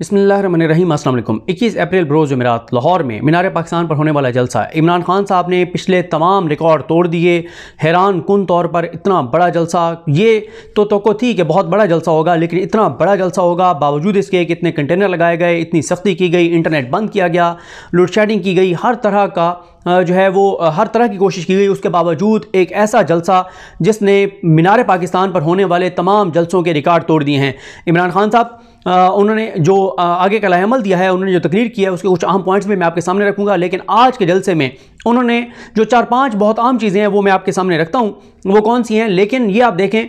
बसमिल इक्कीस अप्रैल बरोज़ जमेरात लाहौर में मीनार पाकिस्तान पर होने वाला जलसा इमरान खान साहब ने पिछले तमाम रिकॉर्ड तोड़ दिए हैरान कन तौर पर इतना बड़ा जलसा ये तो तो थी कि बहुत बड़ा जलसा होगा लेकिन इतना बड़ा जलसा होगा बावजूद इसके कि इतने कंटेनर लगाए गए इतनी सख्ती की गई इंटरनेट बंद किया गया लोड शेडिंग की गई हर तरह का जो है वो हर तरह की कोशिश की गई उसके बावजूद एक ऐसा जलसा जिसने मीनार पाकिस्तान पर होने वाले तमाम जलसों के रिकॉर्ड तोड़ दिए हैं इमरान खान साहब उन्होंने जो आगे का लाहमल दिया है उन्होंने जो तकरीर की है उसके कुछ अहम पॉइंट्स भी मैं आपके सामने रखूँगा लेकिन आज के जलसे में उन्होंने जो चार पांच बहुत आम चीज़ें हैं वो मैं आपके सामने रखता हूँ वो कौन सी हैं लेकिन ये आप देखें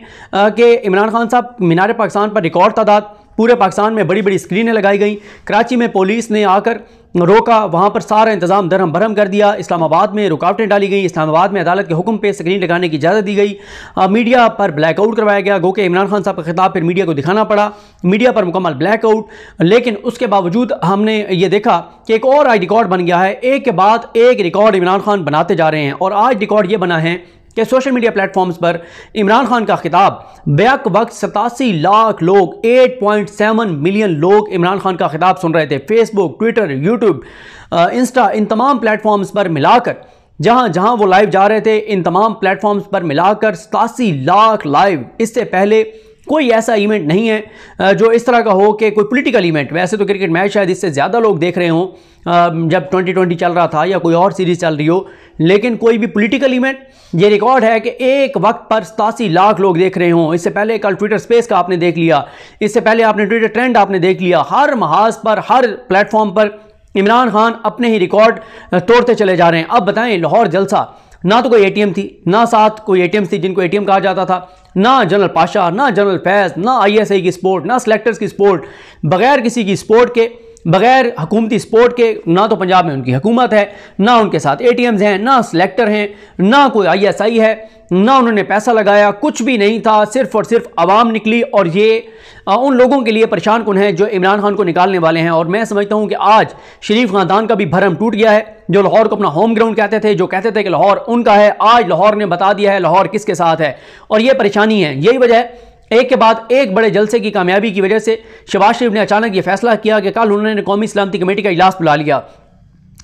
कि इमरान खान साहब मीनार पाकिस्तान पर रिकॉर्ड तादाद पूरे पाकिस्तान में बड़ी बड़ी स्क्रीनें लगाई गई कराची में पुलिस ने आकर रोका वहाँ पर सारा इंतजाम धरम भरम कर दिया इस्लामाबाद में रुकावटें डाली गई इस्लामाबाद में अदालत के हुक्म पे स्क्रीन लगाने की इजाज़त दी गई मीडिया पर ब्लैकआउट करवाया गया गो के इमरान खान साहब का खिताब फिर मीडिया को दिखाना पड़ा मीडिया पर मुकम्मल ब्लैकआउट लेकिन उसके बावजूद हमने ये देखा कि एक और आज रिकॉर्ड बन गया है एक के बाद एक रिकॉर्ड इमरान खान बनाते जा रहे हैं और आज रिकॉर्ड ये बना है कि सोशल मीडिया प्लेटफॉर्म्स पर इमरान खान का खिताब बैक वक्त सतासी लाख लोग 8.7 मिलियन लोग इमरान खान का खिताब सुन रहे थे फेसबुक ट्विटर यूट्यूब इंस्टा इन तमाम प्लेटफॉर्म्स पर मिलाकर जहां जहां वो लाइव जा रहे थे इन तमाम प्लेटफॉर्म्स पर मिलाकर सतासी लाख लाइव इससे पहले कोई ऐसा इवेंट नहीं है जो इस तरह का हो कि कोई पॉलिटिकल इवेंट वैसे तो क्रिकेट मैच शायद इससे ज़्यादा लोग देख रहे हों जब 2020 चल रहा था या कोई और सीरीज़ चल रही हो लेकिन कोई भी पॉलिटिकल इवेंट ये रिकॉर्ड है कि एक वक्त पर सतासी लाख लोग देख रहे हों इससे पहले कल ट्विटर स्पेस का आपने देख लिया इससे पहले आपने ट्विटर ट्रेंड आपने देख लिया हर महाज पर हर प्लेटफॉर्म पर इमरान खान अपने ही रिकॉर्ड तोड़ते चले जा रहे हैं अब बताएं लाहौर जलसा ना तो कोई ए थी ना साथ कोई ए थी जिनको ए कहा जाता था ना जनरल पाशा ना जनरल फैज ना आई की स्पोर्ट ना सेलेक्टर्स की स्पोर्ट बगैर किसी की स्पोर्ट के बगैर हकूमती सपोर्ट के ना तो पंजाब में उनकी हुकूमत है ना उनके साथ ए हैं ना सिलेक्टर हैं ना कोई आई है ना उन्होंने पैसा लगाया कुछ भी नहीं था सिर्फ और सिर्फ आवाम निकली और ये आ, उन लोगों के लिए परेशान कौन है जो इमरान खान को निकालने वाले हैं और मैं समझता हूँ कि आज शरीफ खानदान का भी भरम टूट गया है जो लाहौर को अपना होम ग्राउंड कहते थे जो कहते थे कि लाहौर उनका है आज लाहौर ने बता दिया है लाहौर किसके साथ है और ये परेशानी है यही वजह है एक के बाद एक बड़े जलसे की कामयाबी की वजह से शबाज शरीफ ने अचानक यह फैसला किया कि कल उन्होंने कौमी सलामती कमेटी का इजलास बुला लिया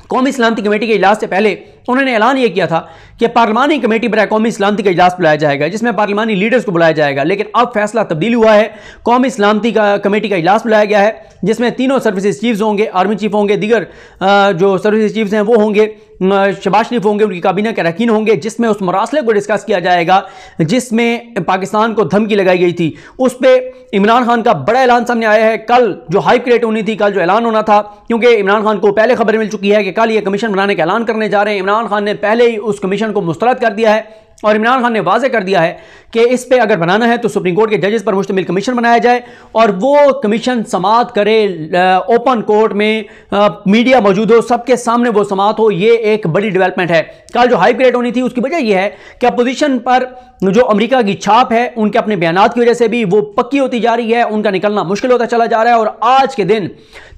कौमी सलामती कमेटी के इजलास से पहले उन्होंने ऐलान यह किया था कि पार्लिमानी कमेटी पर कौमी सलामती का इजलास बुलाया जाएगा जिसमें पार्लिमानी लीडर्स को बुलाया जाएगा लेकिन अब फैसला तब्दील हुआ है कौमी सलामती का कमेटी का इजलास बुलाया गया है जिसमें तीनों सर्विस चीफ्स होंगे आर्मी चीफ होंगे दीगर जो सर्विस चीफ्स हैं वो होंगे शबाज शरीफ होंगे उनकी काबीना के रकीन होंगे जिसमें उस मरासले को डिस्कस किया जाएगा जिसमें पाकिस्तान को धमकी लगाई गई थी उस पर इमरान खान का बड़ा ऐलान सामने आया है कल जो हाइप क्रिएट होनी थी कल जो ऐलान होना था क्योंकि इमरान खान को पहले खबर मिल चुकी है कि कल ये कमीशन बनाने का ऐलान करने जा रहे हैं इमरान खान ने पहले ही उस कमीशन को मुस्तरद कर दिया है और इमरान खान ने वाजे कर दिया है कि इस पर अगर बनाना है तो सुप्रीम कोर्ट के जजेस पर मुश्तमिल कमीशन बनाया जाए और वो कमीशन समात करे ओपन कोर्ट में आ, मीडिया मौजूद हो सबके सामने वो समात हो ये एक बड़ी डेवलपमेंट है कल जो हाई क्रिएट होनी थी उसकी वजह यह है कि अपोजिशन पर जो अमेरिका की छाप है उनके अपने बयान की वजह से भी वो पक्की होती जा रही है उनका निकलना मुश्किल होता चला जा रहा है और आज के दिन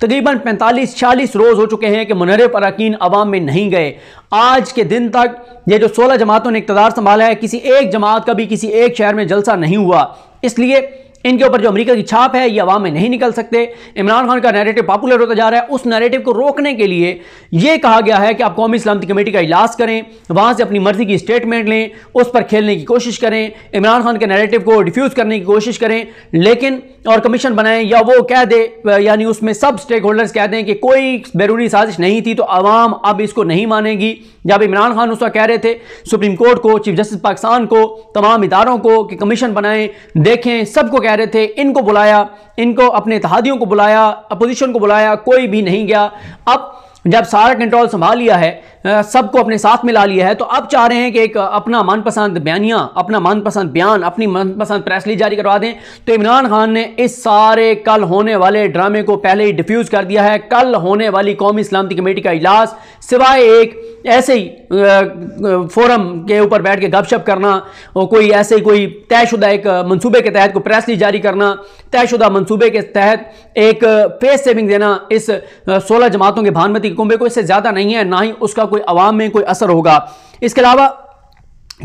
तकरीबन पैंतालीस छियालीस रोज़ हो चुके हैं कि मुनरफ पर आवाम में नहीं गए आज के दिन तक ये जो सोलह जमातों ने इकतदार संभाला है किसी एक जमात का भी किसी एक शहर में जलसा नहीं हुआ इसलिए इनके ऊपर जो अमेरिका की छाप है ये अवाम में नहीं निकल सकते इमरान खान का नैरेटिव पॉपुलर होता जा रहा है उस नैरेटिव को रोकने के लिए ये कहा गया है कि आप कौमी सलामती कमेटी का इजलास करें वहाँ से अपनी मर्जी की स्टेटमेंट लें उस पर खेलने की कोशिश करें इमरान खान के नैरेटिव को डिफ्यूज़ करने की कोशिश करें लेकिन और कमीशन बनाएं या वो कह दे यानी उसमें सब स्टेक होल्डर्स कह दें कि कोई बैरूनी साजिश नहीं थी तो आवाम अब इसको नहीं मानेगी जब इमरान खान उस कह रहे थे सुप्रीम कोर्ट को चीफ जस्टिस पाकिस्तान को तमाम इदारों को कि कमीशन बनाएं देखें सबको कह कह रहे थे इनको बुलाया इनको अपने तहादियों को बुलाया अपोजिशन को बुलाया कोई भी नहीं गया अब जब सारा कंट्रोल संभाल लिया है सबको अपने साथ मिला लिया है तो अब चाह रहे हैं कि एक अपना मनपसंद बयानिया अपना मनपसंद बयान अपनी मनपसंद प्रेस रिलीज जारी करवा दें तो इमरान खान ने इस सारे कल होने वाले ड्रामे को पहले ही डिफ्यूज़ कर दिया है कल होने वाली कौमी सलामती कमेटी का इजलास सिवाय एक ऐसे ही फोरम के ऊपर बैठ के गपशप करना और कोई ऐसे ही कोई तयशुदा एक मनसूबे के तहत कोई प्रेस रिलीज जारी करना तयशुदा मनसूबे के तहत एक फेस सेविंग देना इस सोलह जमातों के भानमती गुम्बे को इससे ज़्यादा नहीं है ना ही उसका कोई आवाम में कोई असर होगा इसके अलावा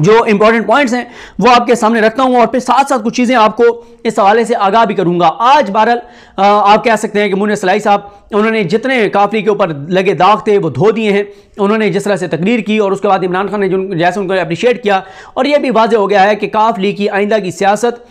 जो इंपॉर्टेंट पॉइंट्स हैं वो आपके सामने रखता हूँ और फिर साथ साथ कुछ चीज़ें आपको इस हवाले से आगाह भी करूँगा आज बहरल आप कह सकते हैं कि मुन्ने सलाई साहब उन्होंने जितने काफरी के ऊपर लगे दाग थे वो धो दिए हैं उन्होंने जिस तरह से तकरीर की और उसके बाद इमरान खान ने जो जैसे उनको अप्रिशिएट किया और यह भी वाजह हो गया है कि काफ लीग की आइंदा की सियासत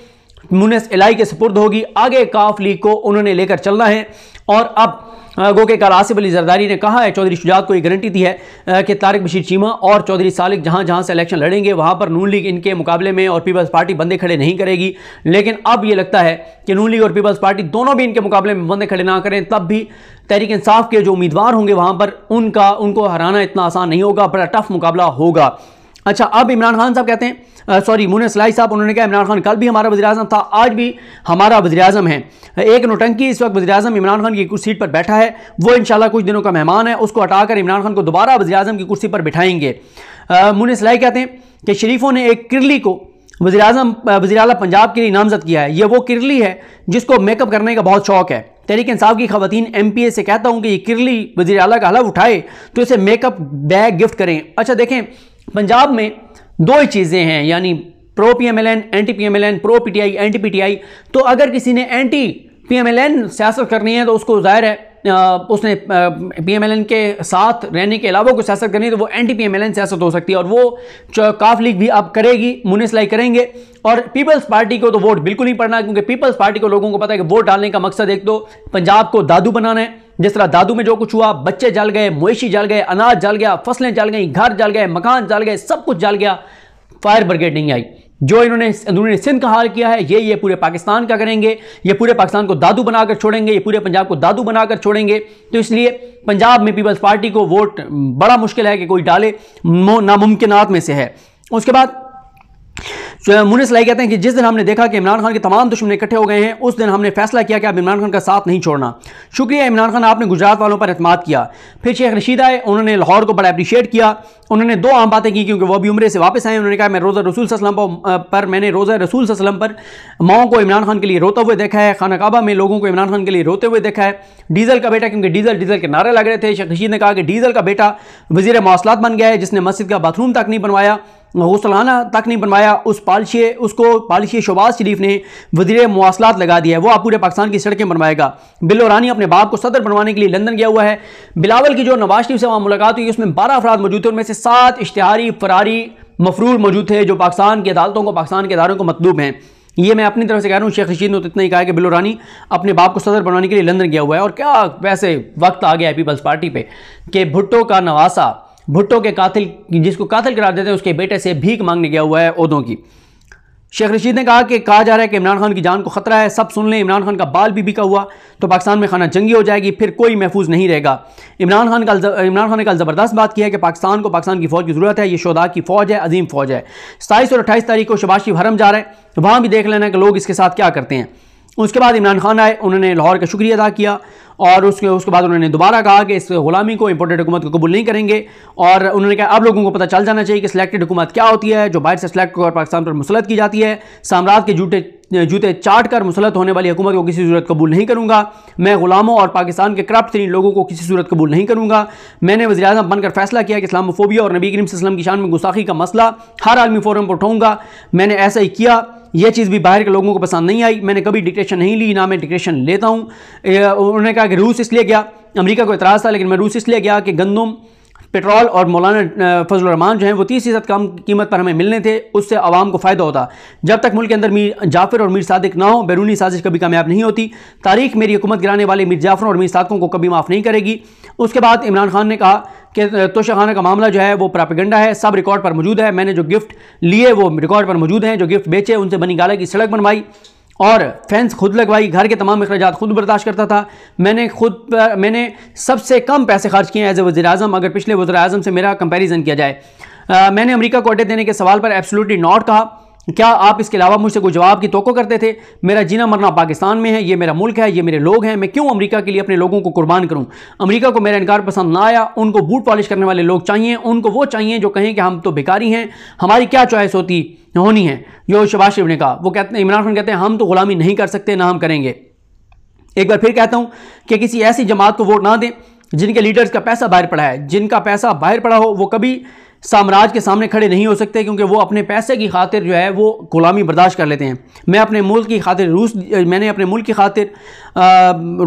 मुनस इलाई के सपुर्द होगी आगे काफ लीग को उन्होंने लेकर चलना है और अब गो के कल आसिफ अली जरदारी ने कहा है चौधरी शुजात को ये गारंटी दी है कि तारक बशीर चीमा और चौधरी सालिक जहाँ जहाँ से इलेक्शन लड़ेंगे वहाँ पर नून लीग इनके मुकाबले में और पीपल्स पार्टी बंदे खड़े नहीं करेगी लेकिन अब ये लगता है कि नून लीग और पीपल्स पार्टी दोनों भी इनके मुकाबले में बंदे खड़े ना करें तब भी तहरीक इंसाफ के जो उम्मीदवार होंगे वहाँ पर उनका उनको हराना इतना आसान नहीं होगा बड़ा टफ मुकाबला होगा अच्छा अब इमरान खान साहब कहते हैं सॉरी मुन सलाई साहब उन्होंने कहा इमरान खान कल भी हमारा वजी अजम था आज भी हमारा वजी अजम है एक नोटंकी इस वक्त वजी अजम इमरान खान की कुर्सी पर बैठा है वो इन कुछ दिनों का मेहमान है उसको हटाकर इमरान खान को दोबारा वजी अजम की कुर्सी पर बिठाएंगे मुन सलाई कहते हैं कि शरीफों ने एक किरली को वजी अजम वजी अल पंजाब के लिए नामजद किया है ये वो किरली है जिसको मेकअप करने का बहुत शौक है तहरीक इंसाफ की खातन एम पी ए से कहता हूँ कि ये किरली वजी अल का हलफ उठाए तो इसे मेकअप बैग गिफ्ट करें अच्छा देखें पंजाब में दो ही चीज़ें हैं यानी pro P M L N anti P M L N pro P T I anti P T I तो अगर किसी ने anti P M L N सियासत करनी है तो उसको जाहिर है उसने पीएमएलएन के साथ रहने के अलावा कुछ सियासत करनी तो वो एंटी पीएमएलएन सियासत हो सकती है और वो काफ लीग भी अब करेगी मुनिसलाई करेंगे और पीपल्स पार्टी को तो वोट बिल्कुल नहीं पड़ना क्योंकि पीपल्स पार्टी को लोगों को पता है कि वोट डालने का मकसद एक तो पंजाब को दादू बनाना है जिस तरह दादू में जो कुछ हुआ बच्चे जल गए मवेशी जल गए अनाज जल गया फसलें जल गई घर जल गए मकान जल गए सब कुछ जल गया फायर ब्रिगेड नहीं आई जो इन्होंने उन्होंने सिंध का हाल किया है ये ये पूरे पाकिस्तान का करेंगे ये पूरे पाकिस्तान को दादू बनाकर छोड़ेंगे ये पूरे पंजाब को दादू बनाकर छोड़ेंगे तो इसलिए पंजाब में पीपल्स पार्टी को वोट बड़ा मुश्किल है कि कोई डाले नामुमकिन में से है उसके बाद मुनिस लाई कहते हैं कि जिस दिन हमने देखा कि इमरान खान के तमाम दुश्मन इकट्ठे हो गए हैं उस दिन हमने फैसला किया कि अब इमरान खान का साथ नहीं छोड़ना शुक्रिया इमरान खान आपने गुजरात वालों पर अहतमाद किया फिर शेख रशीद आए उन्होंने लाहौर को बड़ा अप्रिशिएट किया उन्होंने दो आम बातें की क्योंकि वह भी उम्रे से वापस आए उन्होंने कहा मैं रोज़ा रसूल सलम पर मैंने रोज़ा रसूल सलम पर माओ को इमरान खान के लिए रोते हुए देखा है खाना काबा में लोगों को इमरान खान के लिए रोते हुए देखा है डीजल का बेटा क्योंकि डीजल डीजल के नारे लग रहे थे शेख रशीद ने कहा कि डीजल का बेटा वजीर मौसलात बन गया है जिसने मस्जिद का बाथरूम तक नहीं बनवाया हौसलाना तक नहीं बनवाया उस पालशी उसको पालशी शोबाज़ शरीफ ने वजीर मवासलात लगा दिया है वो आप पूरे पाकिस्तान की सड़कें बनवाएगा बिल रानी अपने बाप को सदर बनवाने के लिए लंदन गया हुआ है बिलावल की जो नवाज शरीफ से वहाँ मुलाकात हुई उसमें बारह अफराद मौजूद थे उनमें से सात इश्तहारी फरारी मफरूर मौजूद थे जो पाकिस्तान की अदालतों को पाकिस्तान के इदारों को मतलूब हैं ये मैं अपनी तरफ से कह रहा हूँ शेख रशीद ने तो इतना ही कहा कि बिलो रानी अपने बाप को सदर बनाने के लिए लंदन गया हुआ है और क्या वैसे वक्त आ गया है पीपल्स पार्टी पे कि भुट्टो का नवासा भुट्टो के कातिल जिसको कातिल करार देते हैं उसके बेटे से भीख मांगने गया हुआ है उदों की शेख रशीद ने कहा कि कहा जा रहा है कि इमरान खान की जान को खतरा है सब सुन लें इमरान खान का बाल भी बिका हुआ तो पाकिस्तान में खाना जंगी हो जाएगी फिर कोई महफूज नहीं रहेगा इमरान खान का इमरान खान ने कल ज़बरदस्त बात की है कि पाकिस्तान को पाकिस्तान की फ़ौज की ज़रूरत है ये शोदा की फ़ौज है अजीम फ़ौज है सताईस और अट्ठाईस तारीख को शबाशी भरम जा रहे हैं वहाँ भी देख लेना कि लोग इसके साथ क्या करते हैं उसके बाद इमरान खान आए उन्होंने लाहौर का शुक्रिया अदा किया और उसके उसके बाद उन्होंने दोबारा कहा कि इस गुलामी को इंपोर्टेड हुकूमत को कबूल नहीं करेंगे और उन्होंने कहा अब लोगों को पता चल जाना चाहिए कि सिलेक्टेड हुकूमत क्या होती है जो बाहर से सिलेक्ट होकर पाकिस्तान पर मुसलत की जाती है साम्राज्य के जूटे जूते चाट कर मुसलत होने वाली हुकूमत को किसी सूरत कबूल नहीं करूंगा मैं गुलामों और पाकिस्तान के करप्ट तरीन लोगों को किसी सूरत कबूल नहीं करूंगा मैंने वजी अजम बनकर फैसला किया कि इस्लामोफोबिया और नबी करीम वसलम की शान में गुस्साखी का मसला हर आलमी फोरम पर उठाऊंगा मैंने ऐसा ही किया यह चीज़ भी बाहर के लोगों को पसंद नहीं आई मैंने कभी डिक्टेशन नहीं ली ना मैं डिक्टेशन लेता हूँ उन्होंने कहा कहा कि रूस इसलिए गया अमेरिका को इतराज़ था लेकिन मैं रूस इसलिए गया कि गंदम पेट्रोल और मौलाना फजल रमान जो हैं वो तीस फीसद कम कीमत पर हमें मिलने थे उससे आवाम को फ़ायदा होता जब तक मुल्क के अंदर मीर जाफर और मीर सादिक ना हो बैरूनी साजिश कभी कामयाब नहीं होती तारीख मेरी हुकूमत गिराने वाले मीर जाफर और मीर सादकों को कभी माफ़ नहीं करेगी उसके बाद इमरान खान ने कहा कि तोशा खाना का मामला जो है वो प्रापिगंडा है सब रिकॉर्ड पर मौजूद है मैंने जो गिफ्ट लिए वो रिकॉर्ड पर मौजूद हैं जो गिफ्ट बेचे उनसे बनी गाला की सड़क बनवाई और फैंस खुद लगवाई घर के तमाम अखराज खुद बर्दाश्त करता था मैंने खुद मैंने सबसे कम पैसे खर्च किए एज ए वजी अजम अगर पिछले वजी अजम से मेरा कंपेरिजन किया जाए आ, मैंने अमरीका को अड्डे देने के सवाल पर एब्सोलूटली नॉट कहा क्या आप इसके अलावा मुझसे कोई जवाब की तो करते थे मेरा जीना मरना पाकिस्तान में है ये मेरा मुल्क है ये मेरे लोग हैं मैं क्यों अमेरिका के लिए अपने लोगों को कुर्बान करूं अमेरिका को मेरा इनकार पसंद ना आया उनको बूट पॉलिश करने वाले लोग चाहिए उनको वो चाहिए जो कहें कि हम तो भिकारी हैं हमारी क्या चॉइस होती होनी है जो शबाज शरीफ ने कहा वो कहते हैं इमरान खान कहते हैं हम तो गुलामी नहीं कर सकते ना हम करेंगे एक बार फिर कहता हूं कि किसी ऐसी जमात को वोट ना दें जिनके लीडर्स का पैसा बाहर पड़ा है जिनका पैसा बाहर पड़ा हो वो कभी साम्राज्य के सामने खड़े नहीं हो सकते क्योंकि वो अपने पैसे की खातिर जो है वो गुलामी बर्दाश्त कर लेते हैं मैं अपने मुल्क की खातिर रूस मैंने अपने मुल्क की खातिर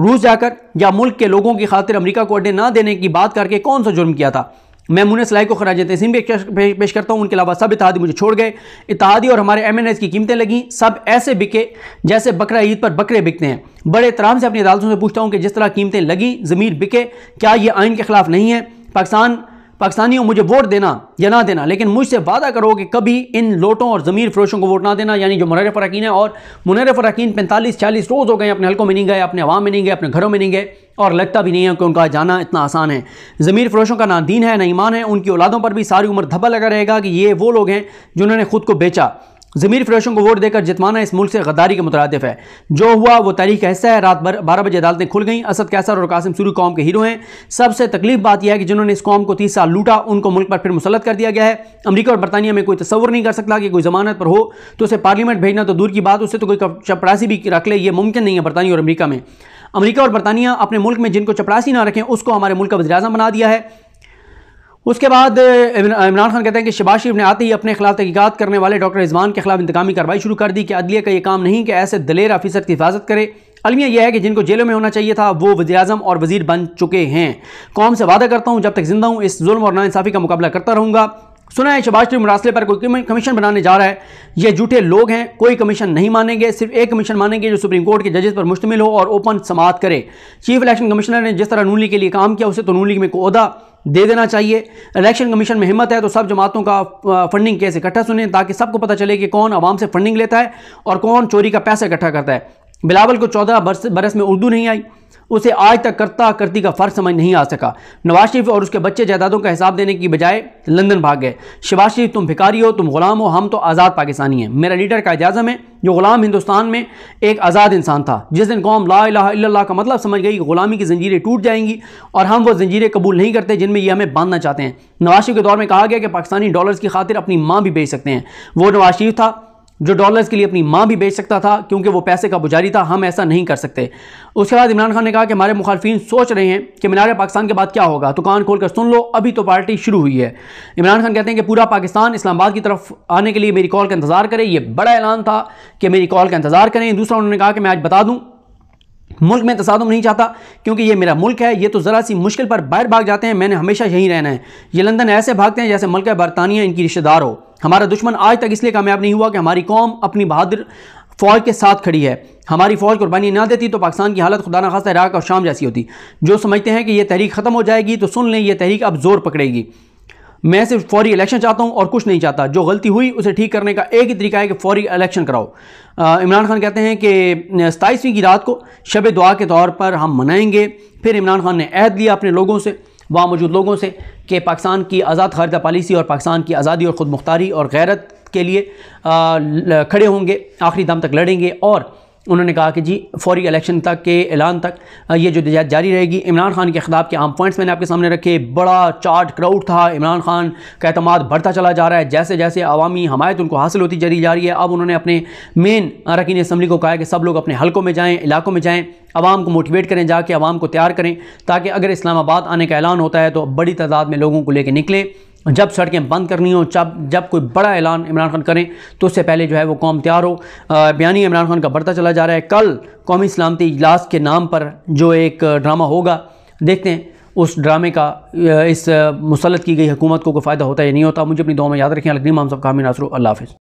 रूस जाकर या मुल्क के लोगों की खातिर अमेरिका को अड्डे ना देने की बात करके कौन सा जुर्म किया था मुन सलाई को खराज भी पेश करता हूँ उनके अलावा सब इतिहादी मुझे छोड़ गए इतिहादी और हमारे एम एन एस की कीमतें लगी सब ऐसे बिके जैसे बकरा ईद पर बकरे बिकते हैं बड़े तराम से अपनी अदालतों से पूछता हूँ कि जिस तरह कीमतें लगी ज़मीर बिके क्या ये आइन के खिलाफ नहीं है पाकिस्तान पाकिस्तानियों मुझे वोट देना या ना देना लेकिन मुझसे वादा करो कि कभी इन लोटों और ज़मीर फरोशों को वोट ना देना यानी जो मुनरफ फरकिन है और मुनरफ फरकिन पैंतालीस चालीस रोज़ हो गए अपने हल्कों में नहीं गए अपने आवाम में नहीं गए अपने घरों में नहीं गए और लगता भी नहीं है कि उनका जाना इतना आसान है ज़मीर फरोशों का ना दीन है ना ईमान है उनकी औलादों पर भी सारी उम्र धब्बा लगा रहेगा कि ये वो लोग हैं जिन्होंने खुद को बेचा ज़मीर फरोशों को वोट देकर जितमाना इस मुल्क से गद्दारी के मुतरदफ है जो हुआ वो तारीख का हिस्सा है रात भर बारह बजे अदालतें खुल गईं असद कैसर और कासिम सूरी कौम के हीरो हैं सबसे तकलीफ बात यह है कि जिन्होंने इस कौम को तीस साल लूटा उनको मुल्क पर फिर मुसलत कर दिया गया है अमरीका और बरतानिया में कोई तस्वर नहीं कर सकता कि कोई जमानत पर हो तो उसे पार्लियामेंट भेजना तो दूर की बात उससे तो कोई चपरासी भी रख ले ये मुमकिन नहीं है बरतानिया और अमरीका में अमरीका और बरतानिया अपने मुल्क में जिनको चपरासी ना रखें उसको हमारे मुल्क का वजराजम बना दिया है उसके बाद इमरान खान कहते हैं कि शबाज ने आते ही अपने खिलाफ तहकीकत करने वाले डॉक्टर रिजवान के खिलाफ इंतकामी कार्रवाई शुरू कर दी कि अदलिया का ये काम नहीं कि ऐसे दलेर अफीसर की हिफाजत करे अलमिया यह है कि जिनको जेलों में होना चाहिए था वो वजी और वजीर बन चुके हैं कौम से वादा करता हूँ जब तक जिंदा हूँ इस जुल्म और नासाफ़ी का मुकाबला करता रहूँगा सुना है शबाज शरीफ मरासले पर कोई कमीशन बनाने जा रहा है ये झूठे लोग हैं कोई कमीशन नहीं मानेंगे सिर्फ एक कमीशन मानेंगे जो सुप्रीम कोर्ट के जजेस पर मुश्तमिल हो और ओपन समात करे चीफ इलेक्शन कमिश्नर ने जिस तरह नून लीग के लिए काम किया उसे तो नून लीग में कोदा दे देना चाहिए इलेक्शन कमीशन में हिम्मत है तो सब जमातों का फंडिंग केस इकट्ठा सुने ताकि सबको पता चले कि कौन आवाम से फंडिंग लेता है और कौन चोरी का पैसा इकट्ठा करता है बिलावल को चौदह बरस में उर्दू नहीं आई उसे आज तक करता करती का फ़र्क समझ नहीं आ सका नवाज शरीफ और उसके बच्चे जायदादों का हिसाब देने की बजाय लंदन भाग गए शिवाज शरीफ तुम भिकारी हो तुम गुलाम हो हम तो आज़ाद पाकिस्तानी हैं मेरा लीडर का एजाजम है जो गुलाम हिंदुस्तान में एक आज़ाद इंसान था जिस दिन कौम ला ला का मतलब समझ गई कि ग़ुलामी की जंजीरें टूट जाएंगी और हम वो जंजीरें कबूल नहीं करते जिनमें यह हमें बांधना चाहते हैं नवाज शरीफ के दौर में कहा गया कि पाकिस्तानी डॉलर्स की खातिर अपनी माँ भी बेच सकते हैं वो नवाज शरीफ था जो डॉलर्स के लिए अपनी माँ भी बेच सकता था क्योंकि वो पैसे का बुजारी था हम ऐसा नहीं कर सकते उसके बाद इमरान खान ने कहा कि हमारे मुखालफी सोच रहे हैं कि मीनार पाकिस्तान के बाद क्या होगा तो कान खोल कर सुन लो अभी तो पार्टी शुरू हुई है इमरान खान कहते हैं कि पूरा पाकिस्तान इस्लामाबाद की तरफ आने के लिए मेरी कॉल का इंतज़ार करे ये बड़ा ऐलान था कि मेरी कॉल का इंतज़ार करें दूसरा उन्होंने कहा कि मैं आज बता दूँ मुल्क में तसादम नहीं चाहता क्योंकि ये मेरा मुल्क है ये तो ज़रा सी मुश्किल पर बाहर भाग जाते हैं मैंने हमेशा यहीं रहना है ये लंदन ऐसे भागते हैं जैसे मुल्क है बरतानिया इनकी रिश्तेदार हो हमारा दुश्मन आज तक इसलिए कामयाब नहीं हुआ कि हमारी कौम अपनी बहादुर फौज के साथ खड़ी है हमारी फौज कुर्बानी ना देती तो पाकिस्तान की हालत खुदा ना खासा इराक और शाम जैसी होती जो समझते हैं कि यह तहरीक ख़त्म हो जाएगी तो सुन लें यह तहरीक अब जोर पकड़ेगी मैं सिर्फ फौरी इलेक्शन चाहता हूं और कुछ नहीं चाहता जो गलती हुई उसे ठीक करने का एक ही तरीका है कि फौरी इलेक्शन कराओ इमरान खान कहते हैं कि सताईसवीं की रात को शब दुआ के तौर पर हम मनाएंगे फिर इमरान खान ने अहद लिया अपने लोगों से वहाँ मौजूद लोगों से कि पाकिस्तान की आज़ाद खारजा पॉलिसी और पाकिस्तान की आज़ादी और ख़ुद मुख्तारी और गैरत के लिए खड़े होंगे आखिरी दम तक लड़ेंगे और उन्होंने कहा कि जी फौरी इलेक्शन तक के ऐलान तक ये जो जुदोजहद जारी रहेगी इमरान खान के खिलाफ के आम पॉइंट्स मैंने आपके सामने रखे बड़ा चार्ट क्राउड था इमरान खान का अतमाद बढ़ता चला जा रहा है जैसे जैसे अवामी हमायत उनको हासिल होती जारी जा रही है अब उन्होंने अपने मेन अरकिन इसम्बली को कहा कि सब लोग अपने हल्कों में जाएँ इलाकों में जाएँ आवाम को मोटिवेट करें जाके आवाम को तैयार करें ताकि अगर इस्लामाबाद आने का ऐलान होता है तो बड़ी तादाद में लोगों को लेकर निकलें जब सड़कें बंद करनी हो जब जब कोई बड़ा ऐलान इमरान खान करें तो उससे पहले जो है वो कौम तैयार हो बयानी इमरान खान का बढ़ता चला जा रहा है कल कौमी सलामती इजलास के नाम पर जो एक ड्रामा होगा देखते हैं उस ड्रामे का इस मुसलत की गई हुकूमत को कोई फ़ायदा होता है या नहीं होता मुझे अपनी दो में याद रखें अलग नहीं सब कामिन नासरू अल्लाह हाफ़